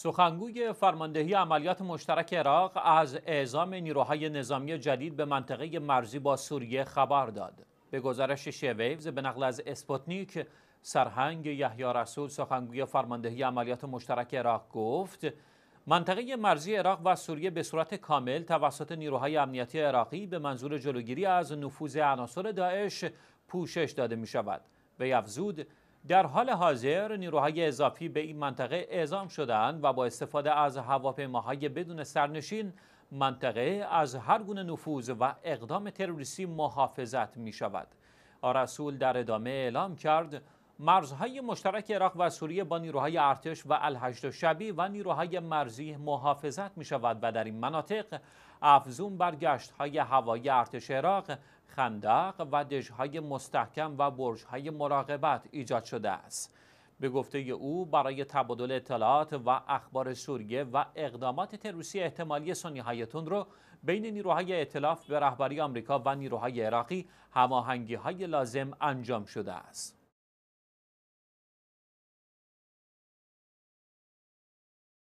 سخنگوی فرماندهی عملیات مشترک عراق از اعزام نیروهای نظامی جدید به منطقه مرزی با سوریه خبر داد. به گزارش شیویوز به نقل از اسپوتنیک سرهنگ یحیی رسول سخنگوی فرماندهی عملیات مشترک عراق گفت منطقه مرزی عراق و سوریه به صورت کامل توسط نیروهای امنیتی عراقی به منظور جلوگیری از نفوذ عناصر داعش پوشش داده می شود. به افزود در حال حاضر نیروهای اضافی به این منطقه اعزام شدند و با استفاده از هواپیماهای بدون سرنشین منطقه از هر گونه نفوذ و اقدام تروریستی محافظت می شود. آرسول در ادامه اعلام کرد مرزهای مشترک عراق و سوریه با نیروهای ارتش و الهشت و شبی و نیروهای مرزی محافظت می شود و در این مناطق افزون بر گشت های هوایی ارتش عراق خندق و دژهای مستحکم و برجهای مراقبت ایجاد شده است به گفته او برای تبادل اطلاعات و اخبار سوریه و اقدامات تروریستی احتمالی سنی های رو بین نیروهای اطلاف به رهبری آمریکا و نیروهای عراقی هماهنگی های لازم انجام شده است